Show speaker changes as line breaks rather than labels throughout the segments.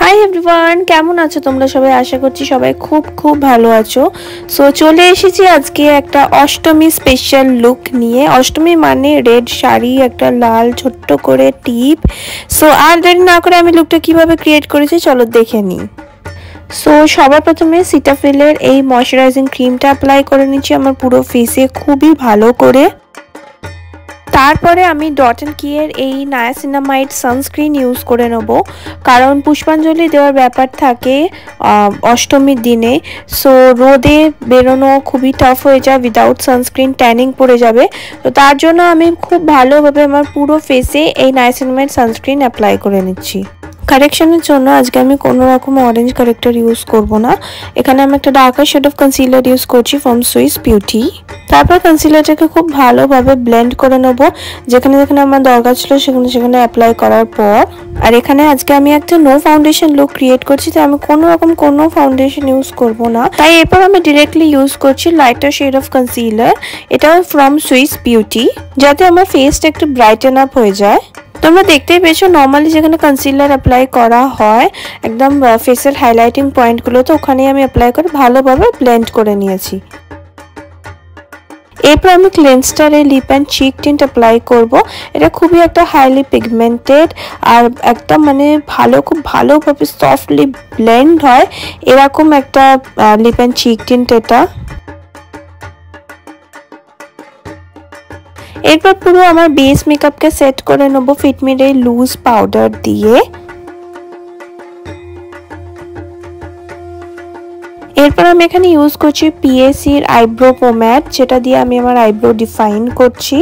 hi everyone কেমন আছো তোমরা সবাই আশা করছি সবাই খুব খুব ভালো আছো সো চলে এসেছি আজকে একটা অষ্টমী স্পেশাল লুক নিয়ে অষ্টমী মানে রেড শাড়ি একটা লাল ছোট্ট করে টিপ সো আর রেডি না করে আমি লুকটা কিভাবে ক্রিয়েট করেছি চলো দেখে নিই সো সবার প্রথমে সিটাফিলের এই ময়শ্চারাইজিং ক্রিমটা অ্যাপ্লাই করে নিচ্ছি আমার পুরো ফেসে খুবই ভালো করে তারপরে আমি ডট অ্যান্ড কিয়ের এই নায়াসিনামাইড সানস্ক্রিন ইউজ করে নেব কারণ পুষ্পাঞ্জলি দেওয়ার ব্যাপার থাকে অষ্টমীর দিনে সো রোদে বেরোনো খুবই টাফ হয়ে যায় উইদাউট সানস্ক্রিন ট্যানিং পড়ে যাবে তো তার জন্য আমি খুব ভালোভাবে আমার পুরো ফেসে এই নায়াসিনামাইড সানস্ক্রিন অ্যাপ্লাই করে নিচ্ছি কারেকশানের জন্য আজকে আমি কোনো রকম অরেঞ্জ কারেক্টার ইউজ করব না এখানে আমি একটা darker shade of concealer use করছি ফ্রম সুইস বিউটি তারপর কনসিলারটাকে খুব ভালোভাবে ব্লেন্ড করে নেব যেখানে যেখানে আমার দরকার ছিল সেখানে সেখানে অ্যাপ্লাই করার পর আর এখানে আজকে আমি একটা নো ফাউন্ডেশন লুক ক্রিয়েট করছি তাই আমি কোনো রকম কোনো ফাউন্ডেশন ইউজ করব না তাই এরপর আমি ডিরেক্টলি ইউজ করছি লাইটার শেড অফ কনসিলার এটা ফ্রম সুইস বিউটি যাতে আমার ফেসটা একটু ব্রাইটেন আপ হয়ে যায় তোমরা দেখতেই পেয়েছো নর্মালি যেখানে কনসিলার অ্যাপ্লাই করা হয় একদম ফেসের হাইলাইটিং পয়েন্টগুলো তো ওখানেই আমি অ্যাপ্লাই করে ভালোভাবে ব্লেন্ড করে নিয়েছি এরপর আমি ক্লেন্সটারে lip and cheek tint apply করবো এটা খুবই একটা হাইলি পিগমেন্টেড আর একদম মানে ভালো খুব ভালোভাবে সফটলি ব্লেন্ড হয় এরকম একটা লিপ অ্যান্ড চিক টিন্ট এটা এরপর পুরো আমার বেস মেকআপকে সেট করে নেবো ফিটমির এই লুজ পাউডার দিয়ে এরপর আমি এখানে ইউজ করছি পিএসির আইব্রো পোম্যাট যেটা দিয়ে আমি আমার আইব্রো ডিফাইন করছি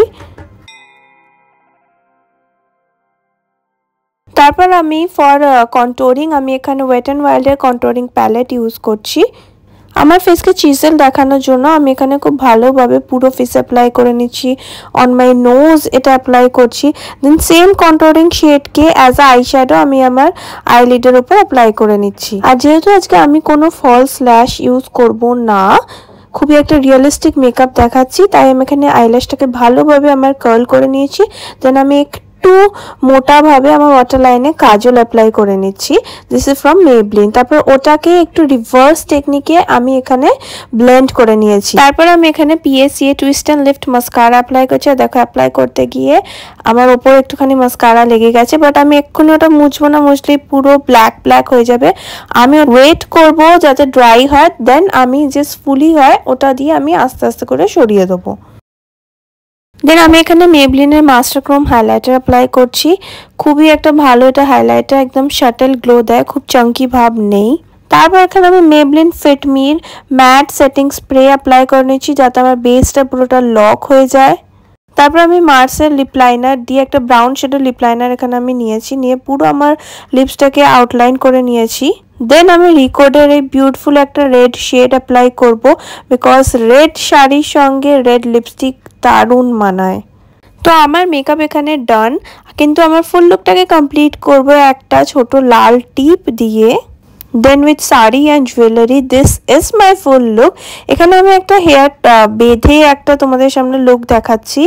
তারপর আমি ফর কন্টোরিং আমি এখানে ওয়েট অ্যান্ড ওয়াইল্ডের কন্টোরিং প্যালেট ইউজ করছি আমার ফেসকে চিজেল দেখানোর জন্য আমি এখানে খুব ভালোভাবে পুরো ফেস অ্যাপ্লাই করে নিচ্ছি অন মাই নোজ এটা অ্যাপ্লাই করছি দেন সেম কন্ট্রোলিং শেডকে অ্যাজ আ আই শ্যাডো আমি আমার আই লিডের উপর অ্যাপ্লাই করে নিচ্ছি আর যেহেতু আজকে আমি কোনো ফলস ল্যাশ ইউজ করব না খুবই একটা রিয়েলিস্টিক মেকআপ দেখাচ্ছি তাই আমি এখানে আইল্যাশটাকে ভালোভাবে আমার কার্ল করে নিয়েছি দেন আমি একটু মোটাভাবে আমার ওয়াটার লাইনে কাজল অ্যাপ্লাই করে নিচ্ছি দিস ইজ ফ্রম মেবলিন তারপর ওটাকে একটু রিভার্স টেকনিকে আমি এখানে ব্লেন্ড করে নিয়েছি তারপর আমি এখানে পিএসিএ twist and lift mascara apply করছি দেখো অ্যাপ্লাই করতে গিয়ে আমার ওপর একটুখানি মাস্কারা লেগে গেছে বাট আমি এক্ষুনি ওটা মুছবো না মুছলে পুরো ব্ল্যাক ব্ল্যাক হয়ে যাবে আমি ওয়েট করব যাতে ড্রাই হয় দেন আমি যে ফুলি হয় ওটা দিয়ে আমি আস্তে আস্তে করে সরিয়ে দেবো দেন আমি এখানে মেবলিনের মাস্টার ক্রোম হাইলাইটার অ্যাপ্লাই করছি খুবই একটা ভালো এটা হাইলাইটার একদম শাটেল গ্লো দেয় খুব চাঙ্কি ভাব নেই তারপর এখানে আমি মেবলিন ফিটমির ম্যাট সেটিং স্প্রে অ্যাপ্লাই করে নিচ্ছি যাতে আমার বেসটা পুরোটা লক হয়ে যায় তারপর আমি মার্সের লিপ লাইনার দিয়ে একটা ব্রাউন শেডের লিপ লাইনার এখানে আমি নিয়েছি নিয়ে পুরো আমার লিপসটাকে আউটলাইন করে নিয়েছি দেন আমি রিকোডের এই বিউটিফুল একটা রেড শেড অ্যাপ্লাই করব বিকজ রেড শাড়ির সঙ্গে রেড লিপস্টিক দারুণ মানায় তো আমার মেকআপ এখানে ডান কিন্তু আমার ফুল লুকটাকে কমপ্লিট করব একটা ছোট লাল টিপ দিয়ে then with sari and jewellery this is my full look এখানে আমি একটা হেয়ার বেঁধে একটা তোমাদের সামনে লুক দেখাচ্ছি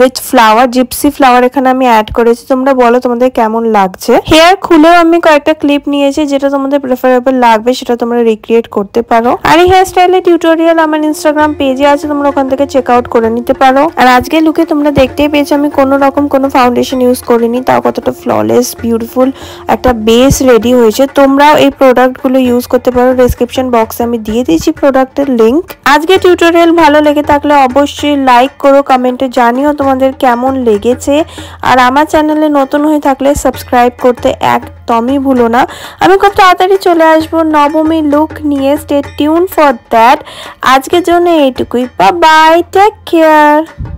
উইথ ফ্লাওয়ার জিপসি ফ্লাওয়ার এখানে আমি অ্যাড করেছি তোমরা বলো তোমাদের কেমন লাগছে হেয়ার খুলেও আমি কয়েকটা ক্লিপ নিয়েছি যেটা তোমাদের প্রেফারেবল লাগবে সেটা তোমরা রিক্রিয়েট করতে পারো আর এই হেয়ার স্টাইলের টিউটোরিয়াল আমার ইনস্টাগ্রাম পেজে আছে তোমরা ওখান থেকে চেক আউট করে নিতে পারো আর আজকে লুকে তোমরা দেখতেই পেয়েছো আমি কোনো রকম কোনো ফাউন্ডেশন ইউজ করিনি তাও কতটা ফ্ললেস বিউটিফুল একটা বেস রেডি হয়েছে তোমরাও এই প্রোডাক্ট প্রোডাক্টগুলো ইউজ করতে পারো ডিসক্রিপশন বক্সে আমি দিয়ে দিয়েছি প্রোডাক্টের লিঙ্ক আজকে টিউটোরিয়াল ভালো লেগে থাকলে অবশ্যই লাইক করো কমেন্টে জানিও তোমাদের কেমন লেগেছে আর আমার চ্যানেলে নতুন হয়ে থাকলে সাবস্ক্রাইব করতে একদমই ভুলো না আমি খুব তাড়াতাড়ি চলে আসবো নবমী লুক নিয়ে স্টে টিউন ফর দ্যাট আজকের জন্য এইটুকুই বা বাই টেক কেয়ার